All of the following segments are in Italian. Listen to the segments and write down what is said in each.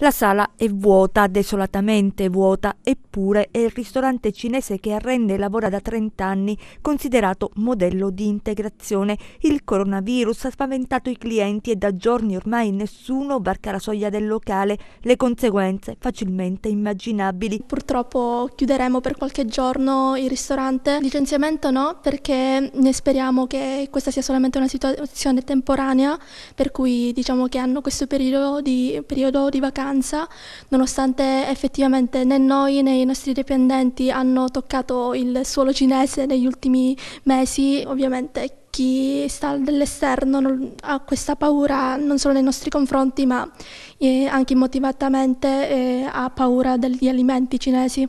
La sala è vuota, desolatamente vuota, eppure è il ristorante cinese che arrende e lavora da 30 anni, considerato modello di integrazione. Il coronavirus ha spaventato i clienti e da giorni ormai nessuno barca la soglia del locale, le conseguenze facilmente immaginabili. Purtroppo chiuderemo per qualche giorno il ristorante, licenziamento no, perché ne speriamo che questa sia solamente una situazione temporanea, per cui diciamo che hanno questo periodo di, periodo di vacanza mancanza, nonostante effettivamente né noi né i nostri dipendenti hanno toccato il suolo cinese negli ultimi mesi, ovviamente chi sta dall'esterno ha questa paura non solo nei nostri confronti ma eh, anche immotivatamente eh, ha paura degli alimenti cinesi.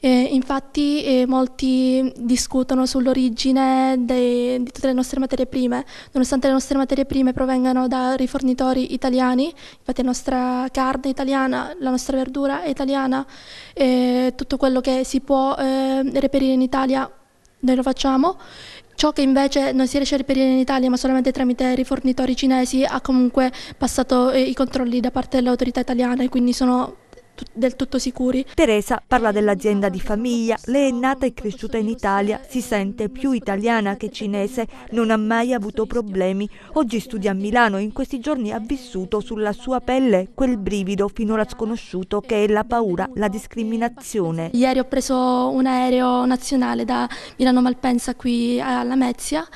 Eh, infatti eh, molti discutono sull'origine di tutte le nostre materie prime, nonostante le nostre materie prime provengano da rifornitori italiani, infatti la nostra carne è italiana, la nostra verdura è italiana, eh, tutto quello che si può eh, reperire in Italia noi lo facciamo. Ciò che invece non si riesce a reperire in Italia ma solamente tramite rifornitori cinesi ha comunque passato eh, i controlli da parte delle autorità italiane, quindi sono del tutto sicuri. Teresa parla dell'azienda di famiglia, lei è nata e cresciuta in Italia, si sente più italiana che cinese, non ha mai avuto problemi, oggi studia a Milano e in questi giorni ha vissuto sulla sua pelle quel brivido finora sconosciuto che è la paura, la discriminazione. Ieri ho preso un aereo nazionale da Milano Malpensa qui alla Mezia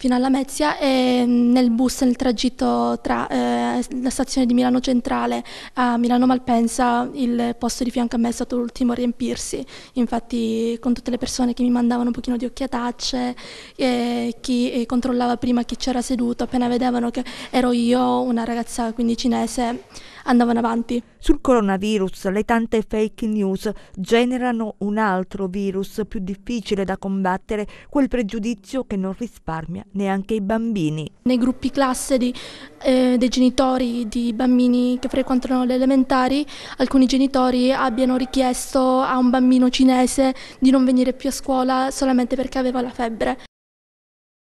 fino alla Mezia e mm, nel bus, nel tragitto tra eh, la stazione di Milano Centrale a Milano Malpensa, il posto di fianco a me è stato l'ultimo a riempirsi, infatti con tutte le persone che mi mandavano un pochino di occhiatacce, eh, chi controllava prima chi c'era seduto, appena vedevano che ero io, una ragazza quindicinese, andavano avanti. Sul coronavirus le tante fake news generano un altro virus più difficile da combattere, quel pregiudizio che non risparmia neanche i bambini. Nei gruppi classe di, eh, dei genitori di bambini che frequentano le elementari, alcuni genitori abbiano richiesto a un bambino cinese di non venire più a scuola solamente perché aveva la febbre.